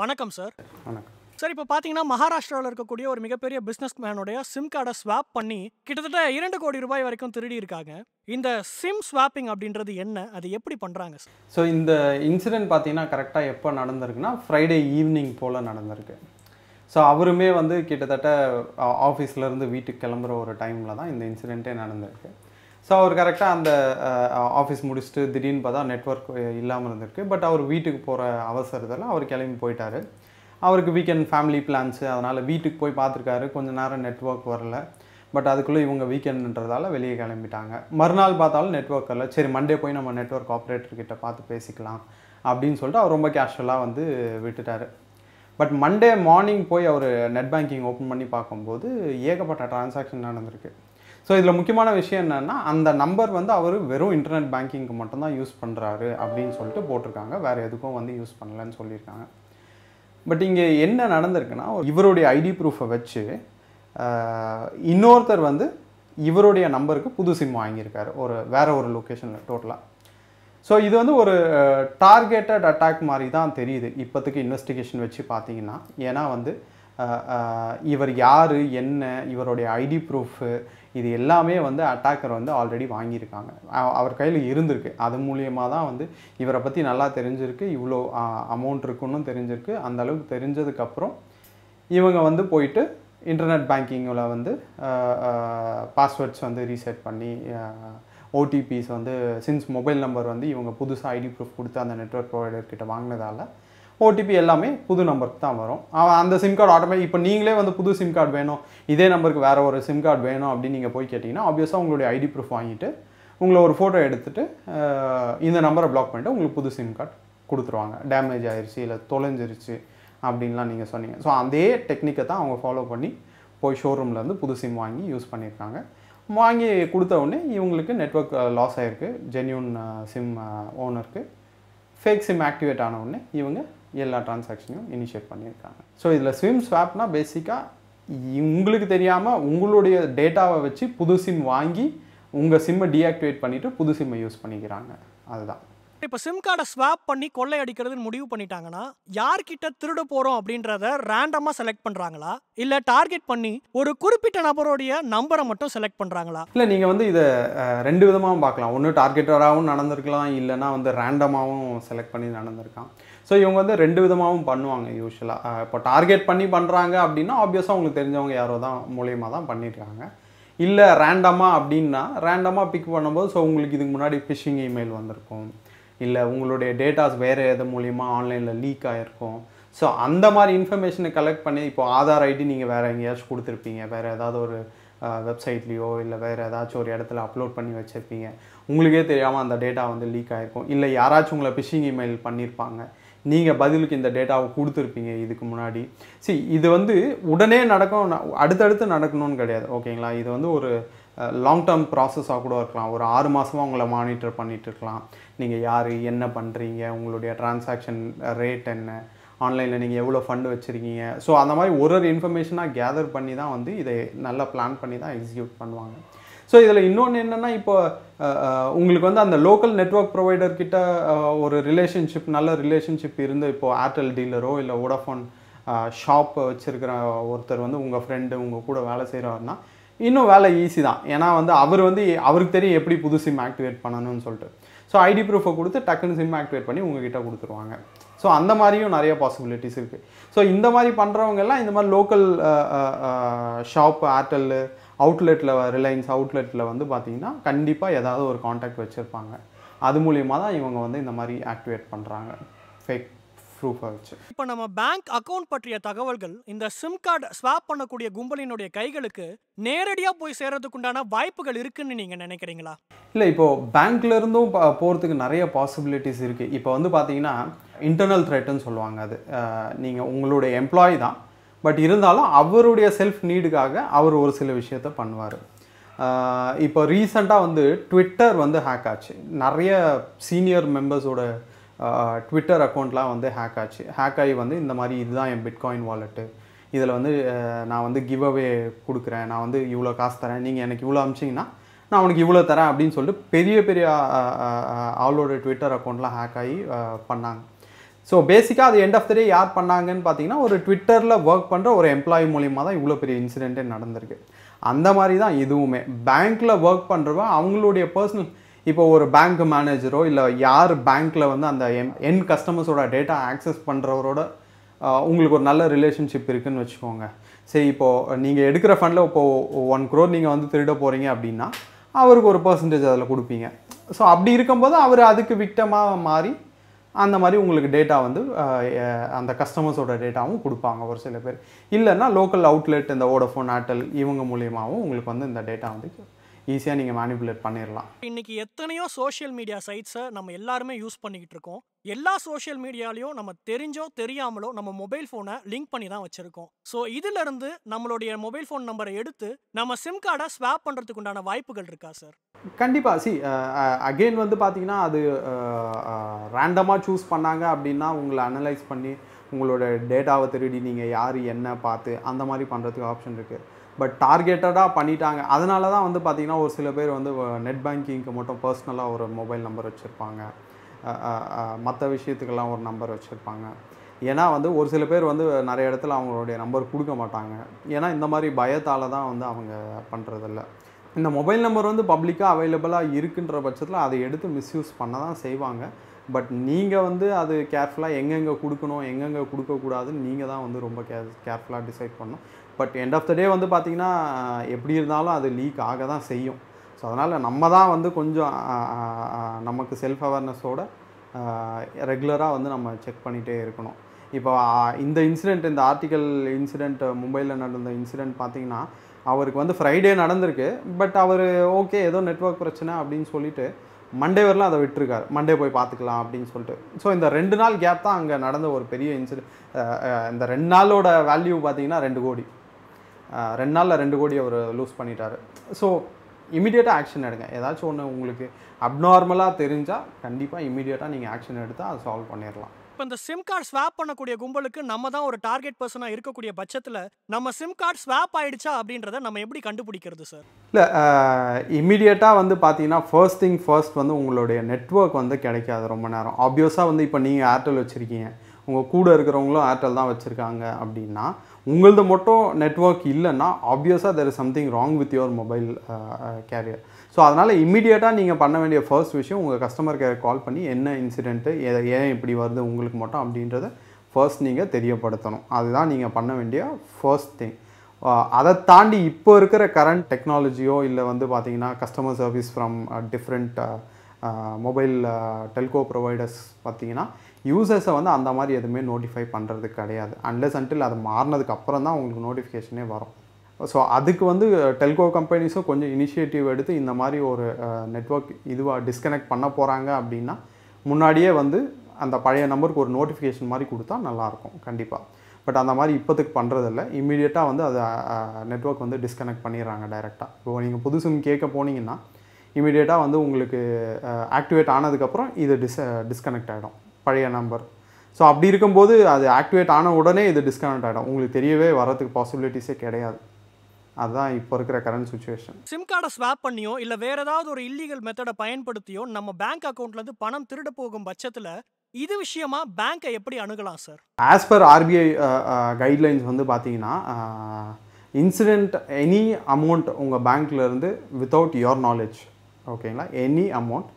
வணக்கம் சார் வணக்கம் சார் இப்போ பார்த்தீங்கன்னா மகாராஷ்டிராவில் இருக்கக்கூடிய ஒரு மிகப்பெரிய பிஸ்னஸ் மேனுடைய சிம் கார்டை ஸ்வாப் பண்ணி கிட்டத்தட்ட இரண்டு கோடி ரூபாய் வரைக்கும் திருடி இருக்காங்க இந்த சிம் ஸ்வாப்பிங் அப்படின்றது என்ன அது எப்படி பண்ணுறாங்க சார் ஸோ இந்த இன்சிடென்ட் பார்த்தீங்கன்னா கரெக்டாக எப்போ நடந்திருக்குன்னா ஃப்ரைடே ஈவினிங் போல் நடந்திருக்கு ஸோ அவருமே வந்து கிட்டத்தட்ட ஆஃபீஸ்லேருந்து வீட்டுக்கு கிளம்புற ஒரு டைமில் தான் இந்த இன்சிடெண்ட்டே நடந்திருக்கு ஸோ அவர் கரெக்டாக அந்த ஆஃபீஸ் முடிச்சுட்டு திடீர்னு பார்த்தா நெட்ஒர்க் இல்லாமல் இருந்திருக்கு பட் அவர் வீட்டுக்கு போகிற அவசரத்தில் அவர் கிளம்பி போயிட்டார் அவருக்கு வீக்கெண்ட் ஃபேமிலி பிளான்ஸு அதனால் வீட்டுக்கு போய் பார்த்துருக்காரு கொஞ்சம் நேரம் நெட்ஒர்க் வரல பட் அதுக்குள்ளே இவங்க வீக்கெண்டுன்றதால வெளியே கிளம்பிட்டாங்க மறுநாள் பார்த்தாலும் நெட்ஒர்க் வரல சரி மண்டே போய் நம்ம நெட்ஒர்க் ஆப்ரேட்டர்கிட்ட பார்த்து பேசிக்கலாம் அப்படின்னு சொல்லிட்டு அவர் ரொம்ப கேஷுவலாக வந்து விட்டுட்டார் பட் மண்டே மார்னிங் போய் அவர் நெட் பேங்கிங் ஓப்பன் பண்ணி பார்க்கும்போது ஏகப்பட்ட டிரான்சாக்ஷன் நடந்திருக்கு ஸோ இதில் முக்கியமான விஷயம் என்னென்னா அந்த நம்பர் வந்து அவர் வெறும் இன்டர்நெட் பேங்கிங்க்கு மட்டும்தான் யூஸ் பண்ணுறாரு அப்படின்னு சொல்லிட்டு போட்டிருக்காங்க வேறு எதுக்கும் வந்து யூஸ் பண்ணலன்னு சொல்லியிருக்காங்க பட் இங்கே என்ன நடந்திருக்குன்னா இவருடைய ஐடி ப்ரூஃபை வச்சு இன்னொருத்தர் வந்து இவருடைய நம்பருக்கு புது சிம் வாங்கியிருக்காரு ஒரு வேற ஒரு லொக்கேஷனில் டோட்டலாக ஸோ இது வந்து ஒரு டார்கெட்டட் அட்டாக் மாதிரி தான் தெரியுது இப்போத்துக்கு இன்வெஸ்டிகேஷன் வச்சு பார்த்தீங்கன்னா ஏன்னா வந்து இவர் யார் என்ன இவருடைய ஐடி ப்ரூஃபு இது எல்லாமே வந்து அட்டாக்கர் வந்து ஆல்ரெடி வாங்கியிருக்காங்க அவர் கையில் இருந்திருக்கு அது மூலியமாக தான் வந்து இவரை பற்றி நல்லா தெரிஞ்சிருக்கு இவ்வளோ அமௌண்ட் இருக்குன்னு தெரிஞ்சிருக்கு அந்த அளவுக்கு தெரிஞ்சதுக்கப்புறம் இவங்க வந்து போயிட்டு இன்டர்நெட் பேங்கிங்கில் வந்து பாஸ்வேர்ட்ஸ் வந்து ரீசெட் பண்ணி ஓடிபிஸ் வந்து சின்ஸ் மொபைல் நம்பர் வந்து இவங்க புதுசாக ஐடி ப்ரூஃப் கொடுத்து அந்த நெட்ஒர்க் ப்ரொவைடர்கிட்ட வாங்கினதால ஓடிபி எல்லாமே புது நம்பருக்கு தான் வரும் அந்த சிம் கார்டு ஆட்டோமேட்டிக் இப்போ நீங்களே வந்து புது சிம் கார்டு வேணும் இதே நம்பருக்கு வேறு ஒரு சிம் கார்டு வேணும் அப்படின்னு நீங்கள் போய் கேட்டிங்கன்னா ஆப்வியஸாக உங்களுடைய ஐடி ப்ரூஃப் வாங்கிட்டு உங்களை ஒரு ஃபோட்டோ எடுத்துகிட்டு இந்த நம்பரை பிளாக் பண்ணிவிட்டு உங்களுக்கு புது சிம் கார்டு கொடுத்துருவாங்க டேமேஜ் ஆயிடுச்சு இல்லை தொலைஞ்சிருச்சு அப்படின்லாம் நீங்கள் சொன்னீங்க ஸோ அதே டெக்னிக்கை தான் அவங்க ஃபாலோ பண்ணி போய் ஷோரூம்லேருந்து புது சிம் வாங்கி யூஸ் பண்ணியிருக்காங்க வாங்கி கொடுத்த உடனே இவங்களுக்கு நெட்ஒர்க் லாஸ் ஆகிருக்கு ஜென்யூன் சிம் ஓனருக்கு ஃபேக் சிம் ஆக்டிவேட் ஆன உடனே இவங்க எல்லா டிரான்சாக்ஷனையும் இனிஷியேட் பண்ணியிருக்காங்க ஸோ இதில் ஸ்விம் ஸ்வாப்னா பேசிக்காக உங்களுக்கு தெரியாமல் உங்களுடைய டேட்டாவை வச்சு புது சிம் வாங்கி உங்கள் சிம்மை டீஆக்டிவேட் பண்ணிவிட்டு புது சிம்மை யூஸ் பண்ணிக்கிறாங்க அதுதான் இப்போ சிம் கார்டை ஸ்வாப் பண்ணி கொள்ளை அடிக்கிறதுன்னு முடிவு பண்ணிட்டாங்கன்னா யார்கிட்ட திருட போகிறோம் அப்படின்றத ரேண்டமாக செலக்ட் பண்ணுறாங்களா இல்லை டார்கெட் பண்ணி ஒரு குறிப்பிட்ட நபருடைய நம்பரை மட்டும் செலக்ட் பண்ணுறாங்களா இல்லை நீங்கள் வந்து இதை ரெண்டு விதமாகவும் பார்க்கலாம் ஒன்று டார்கெட்டராகவும் நடந்திருக்கலாம் இல்லைனா வந்து ரேண்டமாகவும் செலக்ட் பண்ணி நடந்திருக்கான் ஸோ இவங்க வந்து ரெண்டு விதமாகவும் பண்ணுவாங்க யூஸ்வலாக இப்போ டார்கெட் பண்ணி பண்ணுறாங்க அப்படின்னா ஆப்வியஸாக அவங்களுக்கு தெரிஞ்சவங்க யாரோ தான் மூலியமாக தான் பண்ணியிருக்காங்க இல்லை ரேண்டமாக அப்படின்னா ரேண்டமாக பிக் பண்ணும்போது ஸோ உங்களுக்கு இதுக்கு முன்னாடி ஃபிஷிங் இமெயில் வந்திருக்கும் இல்லை உங்களுடைய டேட்டாஸ் வேறு எது மூலியமாக ஆன்லைனில் லீக் ஆகிருக்கும் ஸோ அந்த மாதிரி இன்ஃபர்மேஷனை கலெக்ட் பண்ணி இப்போ ஆதார் ஐடி நீங்கள் வேறு எங்கேயாச்சும் கொடுத்துருப்பீங்க வேறு ஏதாவது ஒரு வெப்சைட்லேயோ இல்லை வேறு ஏதாச்சும் ஒரு இடத்துல அப்லோட் பண்ணி வச்சுருப்பீங்க உங்களுக்கே தெரியாமல் அந்த டேட்டா வந்து லீக் ஆகிருக்கும் இல்லை யாராச்சும் உங்களை ஃபிஷிங் இமெயில் பண்ணியிருப்பாங்க நீங்கள் பதிலுக்கு இந்த டேட்டாவை கொடுத்துருப்பீங்க இதுக்கு முன்னாடி சரி இது வந்து உடனே நடக்கும் அடுத்தடுத்து நடக்கணும்னு கிடையாது ஓகேங்களா இது வந்து ஒரு லாங் டேர்ம் ப்ராசஸாக கூட இருக்கலாம் ஒரு ஆறு மாதமாக உங்களை மானிட்டர் பண்ணிகிட்டு இருக்கலாம் நீங்கள் யார் என்ன பண்ணுறீங்க உங்களுடைய டிரான்சாக்ஷன் ரேட் என்ன ஆன்லைனில் நீங்கள் எவ்வளோ ஃபண்டு வச்சுருக்கீங்க ஸோ அந்த மாதிரி ஒரு ஒரு இன்ஃபர்மேஷனாக கேதர் பண்ணி தான் வந்து இதை நல்லா பிளான் பண்ணி தான் எக்ஸிக்யூட் பண்ணுவாங்க ஸோ இதில் இன்னொன்று என்னென்னா இப்போ உங்களுக்கு வந்து அந்த லோக்கல் நெட்ஒர்க் ப்ரொவைடர் கிட்ட ஒரு ரிலேஷன்ஷிப் நல்ல ரிலேஷன்ஷிப் இருந்து இப்போது ஏர்டெல் டீலரோ இல்லை ஓடாஃபோன் ஷாப் வச்சுருக்கிற ஒருத்தர் வந்து உங்கள் ஃப்ரெண்டு உங்கள் கூட வேலை செய்கிறாருனா இன்னும் வேலை ஈஸி தான் ஏன்னா வந்து அவர் வந்து அவருக்கு தெரியும் எப்படி புது சிம் ஆக்டிவேட் பண்ணணும்னு சொல்லிட்டு ஸோ ஐடி ப்ரூஃபை கொடுத்து டக்குன்னு சிம் ஆக்டிவேட் பண்ணி உங்ககிட்ட கொடுத்துருவாங்க ஸோ அந்த மாதிரியும் நிறைய பாசிபிலிட்டிஸ் இருக்குது ஸோ இந்த மாதிரி பண்ணுறவங்கெல்லாம் இந்த மாதிரி லோக்கல் ஷாப் ஏர்டெல்லு அவுட்லெட்டில் ரிலையன்ஸ் அவுட்லெட்டில் வந்து பார்த்திங்கன்னா கண்டிப்பாக ஏதாவது ஒரு காண்டாக்ட் வச்சுருப்பாங்க அது மூலியமாக தான் இவங்க வந்து இந்த மாதிரி ஆக்டிவேட் பண்ணுறாங்க ஃபேக் ப்ரூஃபாக வச்சு இப்போ நம்ம பேங்க் அக்கௌண்ட் பற்றிய தகவல்கள் இந்த சிம் கார்டு ஸ்வாப் பண்ணக்கூடிய கும்பலினுடைய கைகளுக்கு நேரடியாக போய் சேர்கிறதுக்குண்டான வாய்ப்புகள் இருக்குன்னு நீங்கள் நினைக்கிறீங்களா இல்லை இப்போது பேங்க்லேருந்தும் போகிறதுக்கு நிறைய பாசிபிலிட்டிஸ் இருக்குது இப்போ வந்து பார்த்தீங்கன்னா இன்டர்னல் த்ரெட்டுன்னு சொல்லுவாங்க அது நீங்கள் உங்களுடைய எம்ப்ளாயி தான் பட் இருந்தாலும் அவருடைய செல்ஃப் நீடுக்காக அவர் ஒரு சில விஷயத்த பண்ணுவார் இப்போ ரீசண்டாக வந்து ட்விட்டர் வந்து ஹேக் ஆச்சு நிறைய சீனியர் மெம்பர்ஸோட ட்விட்டர் அக்கௌண்ட்லாம் வந்து ஹேக் ஆச்சு ஹேக் ஆகி வந்து இந்த மாதிரி இதுதான் என் பிட்காயின் வாலெட்டு இதில் வந்து நான் வந்து கிவ் அவே கொடுக்குறேன் நான் வந்து இவ்வளோ காசு தரேன் நீங்கள் எனக்கு இவ்வளோ அமிச்சிங்கன்னா நான் உனக்கு இவ்வளோ தரேன் அப்படின்னு சொல்லிட்டு பெரிய பெரிய அவளோட ட்விட்டர் அக்கௌண்ட்லாம் ஹேக் ஆகி பண்ணாங்க ஸோ பேசிக்காக அது எண்ட் ஆஃப் த டே யார் பண்ணாங்கன்னு பார்த்தீங்கன்னா ஒரு ட்விட்டரில் ஒர்க் பண்ணுற ஒரு எம்ப்ளாயி மூலியமாக தான் இவ்வளோ பெரிய இன்சிடென்ட்டே நடந்திருக்கு அந்த மாதிரி தான் இதுவுமே பேங்க்கில் ஒர்க் பண்ணுறவன் அவங்களுடைய பர்சனல் இப்போ ஒரு பேங்க் மேனேஜரோ இல்லை யார் பேங்க்கில் வந்து அந்த எம் என் கஸ்டமர்ஸோட டேட்டா ஆக்சஸ் பண்ணுறவரோட உங்களுக்கு ஒரு நல்ல ரிலேஷன்ஷிப் இருக்குதுன்னு வச்சுக்கோங்க சரி இப்போது நீங்கள் எடுக்கிற ஃபண்டில் இப்போது ஒன் க்ரோர் நீங்கள் வந்து திருட போகிறீங்க அப்படின்னா அவருக்கு ஒரு பர்சன்டேஜ் அதில் கொடுப்பீங்க ஸோ அப்படி இருக்கும்போது அவர் அதுக்கு விக்டமாக மாறி அந்த மாதிரி உங்களுக்கு டேட்டா வந்து அந்த கஸ்டமர்ஸோட டேட்டாவும் கொடுப்பாங்க ஒரு சில பேர் இல்லைன்னா லோக்கல் அவுட்லெட் இந்த ஓடஃபோன் ஆட்டல் இவங்க மூலியமாகவும் உங்களுக்கு வந்து இந்த டேட்டா வந்து ஈஸியாக நீங்கள் மேனிப்புலேட் பண்ணிடலாம் இன்றைக்கி எத்தனையோ சோஷியல் மீடியா சைட்ஸை நம்ம எல்லாருமே யூஸ் பண்ணிக்கிட்டு இருக்கோம் எல்லா சோஷியல் மீடியாலையும் நம்ம தெரிஞ்சோ தெரியாமலோ நம்ம மொபைல் ஃபோனை லிங்க் பண்ணி தான் வச்சுருக்கோம் ஸோ இதிலிருந்து நம்மளுடைய மொபைல் ஃபோன் நம்பரை எடுத்து நம்ம சிம் கார்டை ஸ்வாப் பண்ணுறதுக்கு உண்டான வாய்ப்புகள் இருக்கா சார் கண்டிப்பாக சி அகெயின் வந்து பார்த்தீங்கன்னா அது ரேண்டமாக சூஸ் பண்ணாங்க அப்படின்னா உங்களை அனலைஸ் பண்ணி உங்களோட டேட்டாவை திருடி நீங்கள் யார் என்ன பார்த்து அந்த மாதிரி பண்ணுறதுக்கு ஆப்ஷன் இருக்குது பட் டார்கெட்டடாக பண்ணிட்டாங்க அதனால தான் வந்து பார்த்திங்கன்னா ஒரு சில பேர் வந்து நெட் பேங்கிங்க்கு மட்டும் பர்சனலாக ஒரு மொபைல் நம்பர் வச்சுருப்பாங்க மற்ற விஷயத்துக்கெல்லாம் ஒரு நம்பர் வச்சுருப்பாங்க ஏன்னா வந்து ஒரு சில பேர் வந்து நிறைய இடத்துல அவங்களுடைய நம்பர் கொடுக்க மாட்டாங்க ஏன்னா இந்த மாதிரி பயத்தால் தான் வந்து அவங்க பண்ணுறதில்ல இந்த மொபைல் நம்பர் வந்து பப்ளிக்காக அவைலபிளாக இருக்குன்ற பட்சத்தில் அதை எடுத்து மிஸ்யூஸ் பண்ண தான் செய்வாங்க பட் நீங்கள் வந்து அது கேர்ஃபுல்லாக எங்கெங்கே கொடுக்கணும் எங்கெங்கே கொடுக்கக்கூடாதுன்னு நீங்கள் தான் வந்து ரொம்ப கே கேர்ஃபுல்லாக டிசைட் பண்ணணும் but end of the day வந்து பார்த்திங்கன்னா எப்படி இருந்தாலும் அது லீக் ஆக தான் செய்யும் ஸோ அதனால் நம்ம தான் வந்து கொஞ்சம் நமக்கு செல்ஃப் அவேர்னஸோட ரெகுலராக வந்து நம்ம செக் பண்ணிகிட்டே இருக்கணும் இப்போ இந்த இன்சிடெண்ட் இந்த ஆர்டிக்கல் இன்சிடெண்ட் மும்பையில் நடந்த இன்சிடெண்ட் பார்த்திங்கன்னா அவருக்கு வந்து ஃப்ரைடே நடந்திருக்கு பட் அவர் ஓகே ஏதோ நெட்ஒர்க் பிரச்சனை அப்படின்னு சொல்லிட்டு மண்டே வரலாம் அதை விட்டுருக்காரு மண்டே போய் பார்த்துக்கலாம் அப்படின்னு சொல்லிட்டு ஸோ இந்த ரெண்டு நாள் கேப் தான் அங்கே நடந்த ஒரு பெரிய இன்சிடென்ட் இந்த ரெண்டு நாளோட வேல்யூ பார்த்தீங்கன்னா ரெண்டு கோடி ரெண்டு நாளில் ரெண்டு கோடி அவர் லூஸ் பண்ணிட்டார் ஸோ இமீடியட்டாக ஆக்ஷன் எடுங்க ஏதாச்சும் ஒன்று உங்களுக்கு அப்நார்மலாக தெரிஞ்சால் கண்டிப்பாக இமீடியட்டாக நீங்கள் ஆக்ஷன் எடுத்தால் அதை சால்வ் பண்ணிடலாம் இப்போ இந்த சிம் கார்டு ஸ்வாப் பண்ணக்கூடிய கும்பலுக்கு நம்ம தான் ஒரு டார்கெட் பர்சனாக இருக்கக்கூடிய பட்சத்தில் நம்ம சிம் கார்டு ஸ்வாப் ஆயிடுச்சா அப்படின்றத நம்ம எப்படி கண்டுபிடிக்கிறது சார் இல்லை இமீடியட்டாக வந்து பார்த்தீங்கன்னா ஃபர்ஸ்ட் திங் ஃபர்ஸ்ட் வந்து உங்களுடைய நெட்ஒர்க் வந்து கிடைக்காது ரொம்ப நேரம் ஆப்வியஸாக வந்து இப்போ நீங்கள் ஏர்டெல் வச்சுருக்கீங்க உங்கள் கூட இருக்கிறவங்களும் ஏர்டெல் தான் வச்சுருக்காங்க அப்படின்னா உங்களது மட்டும் நெட்ஒர்க் இல்லைன்னா ஆப்வியஸாக there is something wrong with your mobile carrier so அதனால் இமீடியட்டாக நீங்கள் பண்ண வேண்டிய ஃபர்ஸ்ட் விஷயம் உங்கள் கஸ்டமர் கேர் கால் பண்ணி என்ன இன்சிடென்ட்டு ஏன் இப்படி வருது உங்களுக்கு மட்டும் அப்படின்றத ஃபர்ஸ்ட் நீங்கள் தெரியப்படுத்தணும் அதுதான் நீங்கள் பண்ண வேண்டிய ஃபர்ஸ்ட் திங் அதை தாண்டி இப்போ இருக்கிற கரண்ட் டெக்னாலஜியோ இல்லை வந்து பார்த்தீங்கன்னா customer service from different mobile telco providers பார்த்தீங்கன்னா யூசர்ஸை வந்து அந்த மாதிரி எதுவுமே நோட்டிஃபை பண்ணுறது கிடையாது அன்லெஸ் அன்டில் அது மாறினதுக்கு அப்புறம் தான் உங்களுக்கு நோட்டிஃபிகேஷனே வரும் ஸோ அதுக்கு வந்து டெல்கோ கம்பெனிஸும் கொஞ்சம் இனிஷியேட்டிவ் எடுத்து இந்த மாதிரி ஒரு நெட்ஒர்க் இதுவாக டிஸ்கனெக்ட் பண்ண போகிறாங்க அப்படின்னா முன்னாடியே வந்து அந்த பழைய நம்பருக்கு ஒரு நோட்டிஃபிகேஷன் மாதிரி கொடுத்தா நல்லாயிருக்கும் கண்டிப்பாக பட் அந்த மாதிரி இப்போத்துக்கு பண்ணுறதில்ல இம்மீடியட்டாக வந்து அதை நெட்ஒர்க் வந்து டிஸ்கனெக்ட் பண்ணிடுறாங்க டைரெக்டாக இப்போ நீங்கள் புது சிம் கேட்க போனீங்கன்னா இமீடியட்டாக வந்து உங்களுக்கு ஆக்டிவேட் ஆனதுக்கப்புறம் இது டிஸ் டிஸ்கனெக்ட் ஆகிடும் பழைய நம்பர் ஸோ அப்படி இருக்கும்போது அது ஆக்டிவேட் ஆன உடனே இது டிஸ்கனெக்ட் ஆகிடும் உங்களுக்கு தெரியவே வரதுக்கு பாசிபிலிட்டிஸே கிடையாது அதுதான் இப்போ இருக்கிற கரண்ட் சுச்சுவேஷன் சிம் கார்டை ஸ்வாப் பண்ணியோ இல்லை வேறு ஏதாவது ஒரு இல்லீகல் மெத்தடை பயன்படுத்தியோ நம்ம பேங்க் அக்கௌண்ட்லேருந்து பணம் திருட போகும் பட்சத்தில் இது விஷயமா பேங்க்கை எப்படி அணுகலாம் sir as per RBI guidelines வந்து பார்த்தீங்கன்னா இன்சிடெண்ட் எனி அமௌண்ட் உங்கள் பேங்க்லேருந்து வித்தவுட் யோர் நாலேஜ் ஓகேங்களா எனி அமௌண்ட்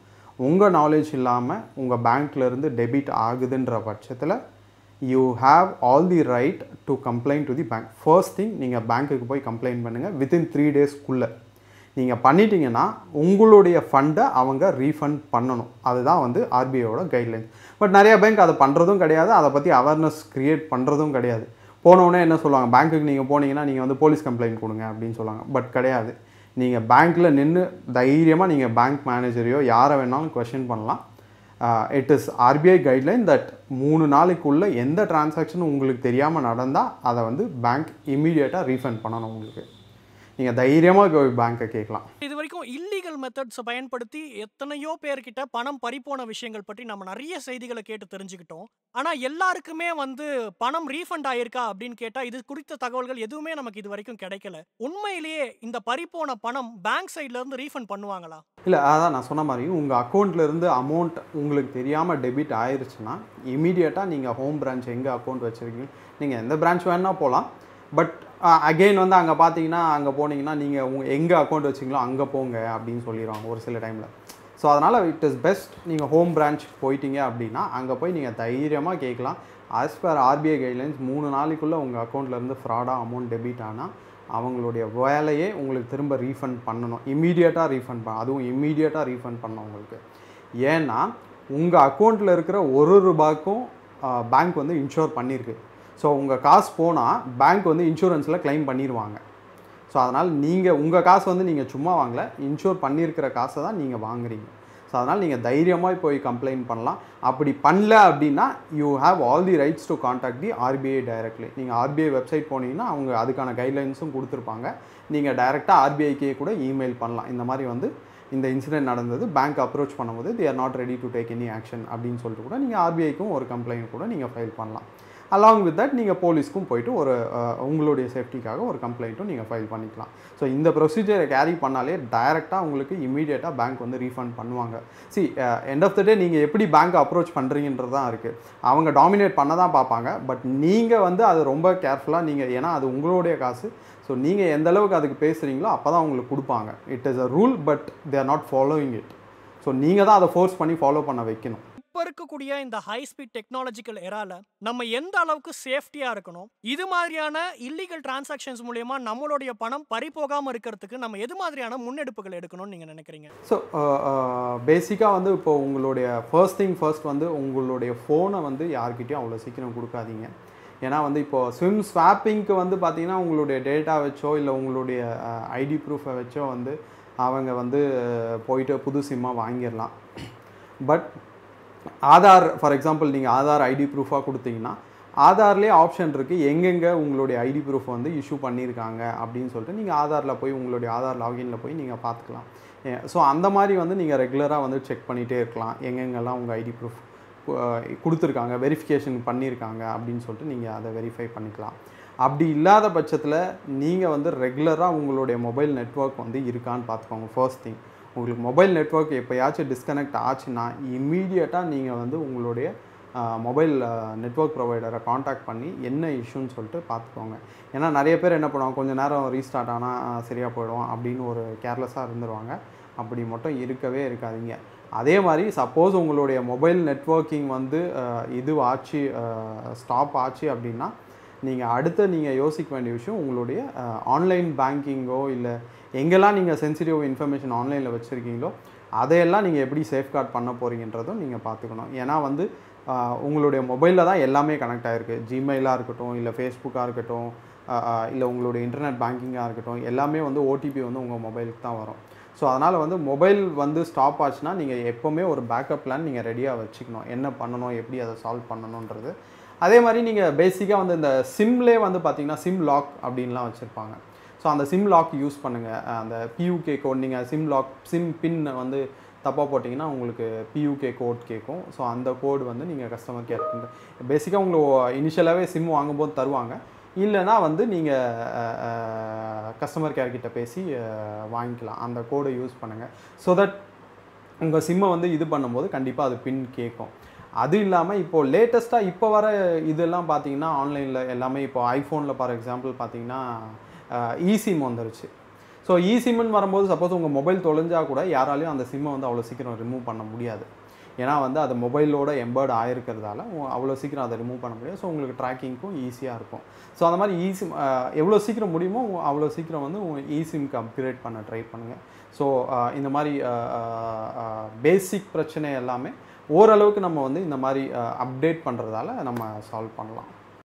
உங்கள் நாலேஜ் இல்லாமல் உங்கள் பேங்க்லேருந்து டெபிட் ஆகுதுன்ற பட்சத்தில் you have all the right to complaint to the bank first thing நீங்கள் பேங்க்குக்கு போய் கம்ப்ளைண்ட் பண்ணுங்கள் வித்தின் த்ரீ டேஸ்க்குள்ளே நீங்கள் பண்ணிட்டீங்கன்னா உங்களுடைய ஃபண்டை அவங்க ரீஃபண்ட் பண்ணணும் அதுதான் வந்து ஆர்பிஐயோட கைட்லைன்ஸ் பட் நிறையா பேங்க் அதை பண்ணுறதும் கிடையாது அதை பற்றி அவேர்னஸ் க்ரியேட் பண்ணுறதும் கிடையாது போனவுடனே என்ன சொல்லுவாங்க பேங்க்குக்கு நீங்கள் போனீங்கன்னா நீங்கள் வந்து போலீஸ் கம்ப்ளைண்ட் கொடுங்க அப்படின்னு சொல்லுவாங்க பட் கிடையாது நீங்கள் பேங்க்கில் நின்று தைரியமாக நீங்கள் பேங்க் மேனேஜரையோ யாரை வேணாலும் கொஷின் பண்ணலாம் it is RBI guideline that மூணு நாளைக்குள்ளே எந்த டிரான்சாக்ஷன் உங்களுக்கு தெரியாமல் நடந்தால் அதை வந்து பேங்க் இமீடியட்டாக ரீஃபண்ட் பண்ணணும் உங்களுக்கு நீங்கள் தைரியமாக போய் பேங்க்கை கேட்கலாம் இது வரைக்கும் இல்லீகல் மெத்தட்ஸை பயன்படுத்தி எத்தனையோ பேர்கிட்ட பணம் பறிப்போன விஷயங்கள் பற்றி நம்ம நிறைய செய்திகளை கேட்டு தெரிஞ்சுக்கிட்டோம் ஆனால் எல்லாருக்குமே வந்து பணம் ரீஃபண்ட் ஆயிருக்கா அப்படின்னு கேட்டால் இது குறித்த தகவல்கள் எதுவுமே நமக்கு இது வரைக்கும் கிடைக்கல உண்மையிலேயே இந்த பறிப்போன பணம் பேங்க் சைட்லேருந்து ரீஃபண்ட் பண்ணுவாங்களா இல்லை அதான் நான் சொன்ன மாதிரி உங்கள் அக்கௌண்ட்லேருந்து அமௌண்ட் உங்களுக்கு தெரியாமல் டெபிட் ஆயிருச்சுன்னா இமீடியட்டாக நீங்கள் ஹோம் பிரான்ச் எங்கே அக்கௌண்ட் வச்சுருக்கீங்க நீங்கள் எந்த பிரான்ச் வேணால் போகலாம் பட் அகெயின் வந்து அங்கே பார்த்தீங்கன்னா அங்கே போனீங்கன்னா நீங்கள் உங்கள் எங்கே அக்கௌண்ட் வச்சிங்களோ அங்கே போங்க அப்படின்னு சொல்லிடுவாங்க ஒரு சில டைமில் ஸோ அதனால் இட் இஸ் பெஸ்ட் நீங்கள் ஹோம் பிரான்ச் போயிட்டீங்க அப்படின்னா அங்கே போய் நீங்கள் தைரியமாக கேட்கலாம் ஆஸ் பர் ஆர்பிஐ கைட்லைன்ஸ் மூணு நாளைக்குள்ளே உங்கள் அக்கௌண்ட்லேருந்து ஃப்ராடாக அமௌண்ட் டெபிட் ஆனால் அவங்களுடைய வேலையே உங்களுக்கு திரும்ப ரீஃபண்ட் பண்ணணும் இமீடியட்டாக ரீஃபண்ட் பண்ண அதுவும் இமீடியட்டாக ரீஃபண்ட் பண்ணணும் உங்களுக்கு ஏன்னா உங்கள் அக்கௌண்ட்டில் இருக்கிற ஒரு ரூபாய்க்கும் பேங்க் வந்து இன்ஷோர் பண்ணியிருக்கு ஸோ உங்கள் காசு போனால் பேங்க் வந்து இன்சூரன்ஸில் கிளைம் பண்ணிடுவாங்க ஸோ அதனால் நீங்கள் உங்கள் காசு வந்து நீங்கள் சும்மா வாங்கலை இன்ஷூர் பண்ணியிருக்கிற காசை தான் நீங்கள் வாங்குறீங்க ஸோ அதனால் நீங்கள் தைரியமாக போய் கம்ப்ளைண்ட் பண்ணலாம் அப்படி பண்ணல அப்படின்னா you have all the rights to contact the RBI directly நீங்கள் ஆர்பிஐ வெப்சைட் போனீங்கன்னா அவங்க அதுக்கான கைட்லைன்ஸும் கொடுத்துருப்பாங்க நீங்கள் டைரெக்டாக ஆர்பிஐக்கே கூட இமெயில் பண்ணலாம் இந்த மாதிரி வந்து இந்த இன்சிடென்ட் நடந்தது பேங்க் அப்ரோச் பண்ணும்போது they are not ready to take any action அப்படின்னு சொல்லிட்டு கூட நீங்கள் ஆர்பிஐக்கும் ஒரு கம்ப்ளைண்ட் கூட நீங்கள் ஃபைல் பண்ணலாம் அலாங் வித் தட் நீங்கள் போலீஸ்க்கும் போயிட்டு ஒரு உங்களுடைய சேஃப்டிக்காக ஒரு கம்ப்ளைண்ட்டும் நீங்கள் ஃபைல் பண்ணிக்கலாம் ஸோ இந்த ப்ரொசீஜரை கேரி பண்ணாலே டைரெக்டாக உங்களுக்கு இமீடியட்டாக பேங்க் வந்து ரீஃபண்ட் பண்ணுவாங்க see end of the day நீங்கள் எப்படி பேங்க்கை அப்ரோச் பண்ணுறீங்கன்றது தான் இருக்குது அவங்க டாமினேட் பண்ண தான் பார்ப்பாங்க பட் நீங்கள் வந்து அது ரொம்ப கேர்ஃபுல்லாக நீங்கள் ஏன்னா அது உங்களுடைய காசு ஸோ நீங்கள் எந்த அளவுக்கு அதுக்கு பேசுகிறீங்களோ அப்போ தான் உங்களுக்கு கொடுப்பாங்க it is a rule but they are not following it so நீங்கள் தான் அதை ஃபோர்ஸ் பண்ணி ஃபாலோ பண்ண வைக்கணும் இப்போ இருக்கக்கூடிய இந்த ஹை ஸ்பீட் டெக்னாலஜிக்கல் எரால நம்ம எந்த அளவுக்கு சேஃப்டியாக இருக்கணும் இது மாதிரியான இல்லீகல் டிரான்சாக்ஷன்ஸ் மூலயமா நம்மளுடைய பணம் பறிபோகாமல் இருக்கிறதுக்கு நம்ம எது மாதிரியான முன்னெடுப்புகள் எடுக்கணும்னு நீங்கள் நினைக்கிறீங்க ஸோ பேசிக்காக uh, uh, வந்து இப்போ உங்களுடைய ஃபர்ஸ்ட் திங் ஃபர்ஸ்ட் வந்து உங்களுடைய ஃபோனை வந்து யார்கிட்டையும் அவ்வளோ சீக்கிரம் கொடுக்காதீங்க ஏன்னா வந்து இப்போது ஸ்விம் ஸ்வாப்பிங்க்கு வந்து பார்த்திங்கன்னா உங்களுடைய டேட்டா வச்சோ இல்லை உங்களுடைய ஐடி uh, ப்ரூஃபை வச்சோ வந்து அவங்க வந்து போயிட்டு புது சிம்மாக வாங்கிடலாம் பட் ஆதார் ஃபார் எக்ஸாம்பிள் நீங்கள் ஆதார் ஐடி ப்ரூஃபாக கொடுத்தீங்கன்னா ஆதார்லேயே ஆப்ஷன் இருக்குது எங்கெங்கே உங்களுடைய ஐடி ப்ரூஃப் வந்து இஷ்யூ பண்ணியிருக்காங்க அப்படின்னு சொல்லிட்டு நீங்கள் ஆதாரில் போய் உங்களுடைய ஆதார் லாகினில் போய் நீங்கள் பார்த்துக்கலாம் ஸோ அந்த மாதிரி வந்து நீங்கள் ரெகுலராக வந்து செக் பண்ணிகிட்டே இருக்கலாம் எங்கெங்கெல்லாம் உங்கள் ஐடி ப்ரூஃப் கொடுத்துருக்காங்க வெரிஃபிகேஷன் பண்ணியிருக்காங்க அப்படின்னு சொல்லிட்டு நீங்கள் அதை வெரிஃபை பண்ணிக்கலாம் அப்படி இல்லாத பட்சத்தில் நீங்கள் வந்து ரெகுலராக உங்களுடைய மொபைல் நெட்ஒர்க் வந்து இருக்கான்னு பார்த்துக்கோங்க ஃபர்ஸ்ட் திங் உங்களுக்கு மொபைல் நெட்ஒர்க் எப்போயாச்சும் டிஸ்கனெக்ட் ஆச்சுன்னா இம்மீடியட்டாக நீங்கள் வந்து உங்களுடைய மொபைல் நெட்ஒர்க் ப்ரொவைடரை காண்டாக்ட் பண்ணி என்ன இஷ்யூன்னு சொல்லிட்டு பார்த்துக்கோங்க ஏன்னா நிறைய பேர் என்ன பண்ணுவாங்க கொஞ்சம் நேரம் ரீஸ்டார்ட் ஆனால் சரியாக போயிடும் அப்படின்னு ஒரு கேர்லெஸ்ஸாக இருந்துருவாங்க அப்படி மட்டும் இருக்கவே இருக்காதிங்க அதே மாதிரி சப்போஸ் உங்களுடைய மொபைல் நெட்ஒர்க்கிங் வந்து இது ஆச்சு ஸ்டாப் ஆச்சு அப்படின்னா நீங்கள் அடுத்த நீங்கள் யோசிக்க வேண்டிய விஷயம் உங்களுடைய ஆன்லைன் பேங்கிங்கோ இல்லை எங்கெல்லாம் நீங்கள் சென்சிட்டிவ் இன்ஃபர்மேஷன் ஆன்லைனில் வச்சுருக்கீங்களோ அதையெல்லாம் நீங்கள் எப்படி சேஃப்கார்ட் பண்ண போகிறீங்கன்றதும் நீங்கள் பார்த்துக்கணும் ஏன்னா வந்து உங்களுடைய மொபைலில் தான் எல்லாமே கனெக்ட் ஆகிருக்கு ஜிமெயிலாக இருக்கட்டும் இல்லை ஃபேஸ்புக்காக இருக்கட்டும் இல்லை உங்களுடைய இன்டர்நெட் பேங்கிங்காக இருக்கட்டும் எல்லாமே வந்து ஓடிபி வந்து உங்கள் மொபைலுக்கு தான் வரும் ஸோ அதனால் வந்து மொபைல் வந்து ஸ்டாப் ஆச்சுன்னா நீங்கள் எப்போவுமே ஒரு பேக்கப் பிளான் நீங்கள் ரெடியாக வச்சுக்கணும் என்ன பண்ணணும் எப்படி அதை சால்வ் பண்ணணுன்றது அதே மாதிரி நீங்கள் பேசிக்காக வந்து இந்த சிம்லே வந்து பார்த்திங்கன்னா சிம் லாக் அப்படின்லாம் வச்சுருப்பாங்க ஸோ அந்த சிம் லாக் யூஸ் பண்ணுங்கள் அந்த பியூகே கோட் நீங்கள் சிம் லாக் சிம் பின்னை வந்து தப்பாக போட்டிங்கன்னா உங்களுக்கு பியூகே கோட் கேட்கும் ஸோ அந்த கோடு வந்து நீங்கள் கஸ்டமர் கேர் பேசிக்காக உங்களுக்கு இனிஷியலாகவே சிம் வாங்கும்போது தருவாங்க இல்லைனா வந்து நீங்கள் கஸ்டமர் கேர்கிட்ட பேசி வாங்கிக்கலாம் அந்த கோடை யூஸ் பண்ணுங்கள் ஸோ தட் உங்கள் சிம்மை வந்து இது பண்ணும்போது கண்டிப்பாக அது பின் கேட்கும் அது இல்லாமல் இப்போது லேட்டஸ்ட்டாக இப்போ வர இதெல்லாம் பார்த்தீங்கன்னா ஆன்லைனில் எல்லாமே இப்போ ஐஃபோனில் ஃபார் எக்ஸாம்பிள் பார்த்தீங்கன்னா ஈசிம் e வந்துருச்சு ஸோ இ e வரும்போது சப்போஸ் உங்கள் மொபைல் தொலைஞ்சால் கூட யாராலையும் அந்த சிம்மை வந்து அவ்வளோ சீக்கிரம் ரிமூவ் பண்ண முடியாது ஏன்னா வந்து அது மொபைலோட எம்பர்டு ஆயிருக்கிறதால அவ்வளோ சீக்கிரம் அதை ரிமூவ் பண்ண முடியாது ஸோ உங்களுக்கு ட்ராக்கிங்க்கும் ஈஸியாக இருக்கும் ஸோ அந்த மாதிரி ஈசி e எவ்வளோ சீக்கிரம் முடியுமோ அவ்வளோ சீக்கிரம் வந்து உங்கள் ஈசிம்க்கு அப்கிரேட் பண்ண ட்ரை பண்ணுங்கள் ஸோ இந்த மாதிரி பேசிக் பிரச்சனை எல்லாமே ஓரளவுக்கு நம்ம வந்து இந்த மாதிரி அப்டேட் பண்ணுறதால நம்ம சால்வ் பண்ணலாம்